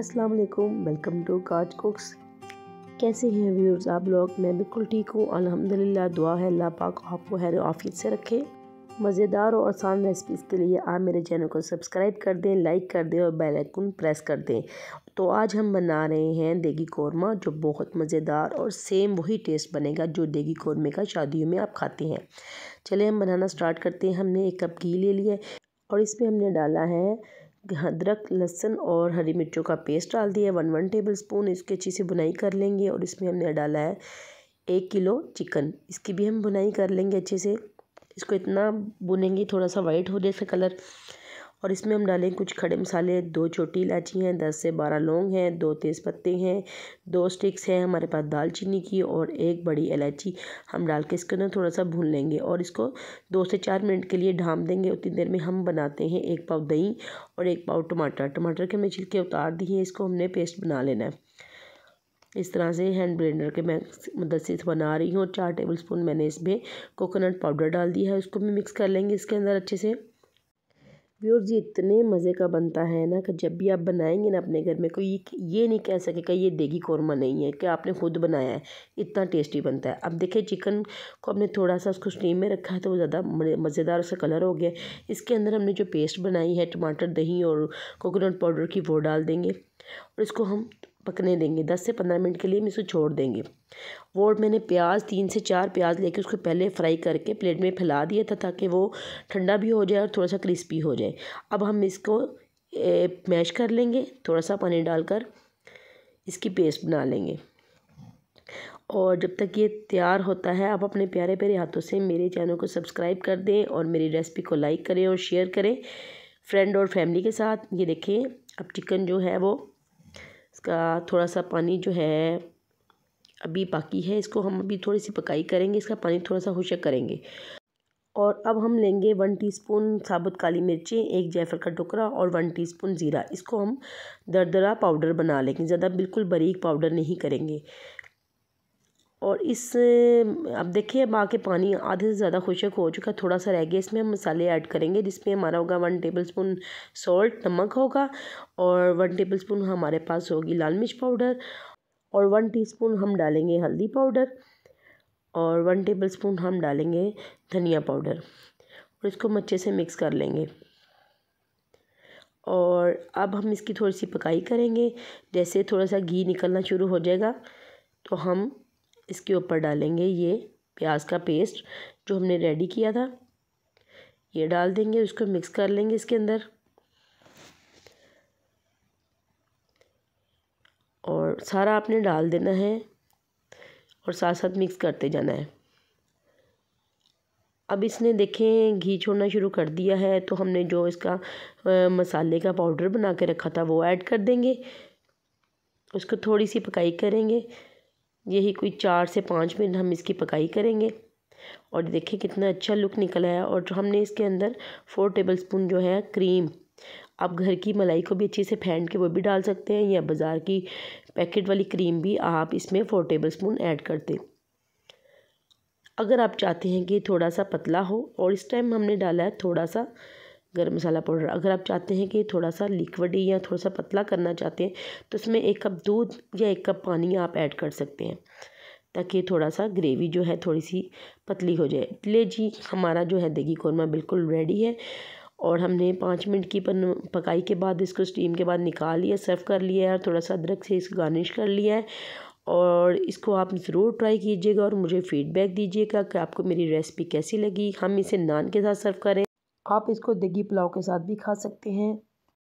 अस्सलाम वालेकुम welcome to काज कुक्स कैसे हैं व्यूअर्स आप लोग मैं बिल्कुल ठीक हूँ अल्हम्दुलिल्लाह दुआ है अल्लाह पाक आपको हैर ऑफिस से रखे मज़ेदार और आसान रेसिपीज़ के लिए आप मेरे चैनल को सब्सक्राइब कर दें लाइक कर दें और बेल आइकन प्रेस कर दें तो आज हम बना रहे हैं देगी कौरमा जो बहुत मज़ेदार और सेम वही टेस्ट बनेगा जो देगी कौरमे का शादियों में आप खाते हैं चले हम बनाना स्टार्ट करते हैं हमने एक कप घी ले लिया और इसमें हमने डाला है अदरक लहसुन और हरी मिर्चों का पेस्ट डाल दिया वन वन टेबल स्पून इसकी अच्छी से बुनाई कर लेंगे और इसमें हमने डाला है एक किलो चिकन इसकी भी हम बुनाई कर लेंगे अच्छे से इसको इतना बुनेंगे थोड़ा सा वाइट हो जाए इसका कलर और इसमें हम डालें कुछ खड़े मसाले दो छोटी इलायची हैं दस से बारह लौंग हैं दो तेज़ पत्ते हैं दो स्टिक्स हैं हमारे पास दालचीनी की और एक बड़ी इलायची हम डाल के इसके अंदर थोड़ा सा भून लेंगे और इसको दो से चार मिनट के लिए ढाम देंगे उतनी देर में हम बनाते हैं एक पाव दही और एक पाव टमाटर टमाटर के हमें छिलके उतार दिए इसको हमने पेस्ट बना लेना है इस तरह से हैंड ब्लेंडर के मैं मदद से बना रही हूँ चार टेबल स्पून मैंने इसमें कोकोनट पाउडर डाल दिया है उसको भी मिक्स कर लेंगे इसके अंदर अच्छे से प्योर जी इतने मज़े का बनता है ना कि जब भी आप बनाएंगे ना अपने घर में कोई ये नहीं कह सके कि ये देगी कौरमा नहीं है कि आपने खुद बनाया है इतना टेस्टी बनता है अब देखिए चिकन को हमने थोड़ा सा उसको स्टीम में रखा है तो वो ज़्यादा मज़ेदार उसका कलर हो गया इसके अंदर हमने जो पेस्ट बनाई है टमाटर दही और कोकोनट पाउडर की वो डाल देंगे और इसको हम पकने देंगे दस से पंद्रह मिनट के लिए हम इसको छोड़ देंगे वो मैंने प्याज तीन से चार प्याज लेके उसको पहले फ्राई करके प्लेट में फैला दिया था ताकि वो ठंडा भी हो जाए और थोड़ा सा क्रिस्पी हो जाए अब हम इसको मैश कर लेंगे थोड़ा सा पानी डालकर इसकी पेस्ट बना लेंगे और जब तक ये तैयार होता है आप अपने प्यारे प्यारे हाथों से मेरे चैनल को सब्सक्राइब कर दें और मेरी रेसिपी को लाइक करें और शेयर करें फ्रेंड और फैमिली के साथ ये देखें अब चिकन जो है वो इसका थोड़ा सा पानी जो है अभी बाकी है इसको हम अभी थोड़ी सी पकाई करेंगे इसका पानी थोड़ा सा होशक करेंगे और अब हम लेंगे वन टीस्पून साबुत काली मिर्ची एक जयफल का टुकड़ा और वन टीस्पून ज़ीरा इसको हम दरदरा पाउडर बना लेंगे ज़्यादा बिल्कुल बारीक पाउडर नहीं करेंगे और इस अब देखिए अब आके पानी आधे से ज़्यादा खुशक हो चुका थोड़ा सा रह गया इसमें हम मसाले ऐड करेंगे जिसमें हमारा होगा वन टेबल स्पून सॉल्ट नमक होगा और वन टेबल स्पून हमारे पास होगी लाल मिर्च पाउडर और वन टीस्पून हम डालेंगे हल्दी पाउडर और वन टेबल स्पून हम डालेंगे धनिया पाउडर और इसको हम अच्छे से मिक्स कर लेंगे और अब हम इसकी थोड़ी सी पकाई करेंगे जैसे थोड़ा सा घी निकलना शुरू हो जाएगा तो हम इसके ऊपर डालेंगे ये प्याज का पेस्ट जो हमने रेडी किया था ये डाल देंगे उसको मिक्स कर लेंगे इसके अंदर और सारा आपने डाल देना है और साथ साथ मिक्स करते जाना है अब इसने देखें घी छोड़ना शुरू कर दिया है तो हमने जो इसका आ, मसाले का पाउडर बना के रखा था वो ऐड कर देंगे उसको थोड़ी सी पकाई करेंगे यही कोई चार से पाँच मिनट हम इसकी पकाई करेंगे और देखिए कितना अच्छा लुक निकला है और हमने इसके अंदर फोर टेबल स्पून जो है क्रीम आप घर की मलाई को भी अच्छे से फेंट के वो भी डाल सकते हैं या बाज़ार की पैकेट वाली क्रीम भी आप इसमें फ़ोर टेबल स्पून ऐड दें अगर आप चाहते हैं कि थोड़ा सा पतला हो और इस टाइम हमने डाला है थोड़ा सा गर्म मसाला पाउडर अगर आप चाहते हैं कि थोड़ा सा लिक्विड या थोड़ा सा पतला करना चाहते हैं तो उसमें एक कप दूध या एक कप पानी आप ऐड कर सकते हैं ताकि थोड़ा सा ग्रेवी जो है थोड़ी सी पतली हो जाए ले जी हमारा जो है देगी कौरमा बिल्कुल रेडी है और हमने पाँच मिनट की पन पकाई के बाद इसको स्टीम के बाद निकाल लिया सर्व कर लिया है और थोड़ा सा अदरक से इसको गार्निश कर लिया है और इसको आप ज़रूर ट्राई कीजिएगा और मुझे फ़ीडबैक दीजिएगा कि आपको मेरी रेसिपी कैसी लगी हम इसे नान के साथ सर्व करें आप इसको दही पुलाव के साथ भी खा सकते हैं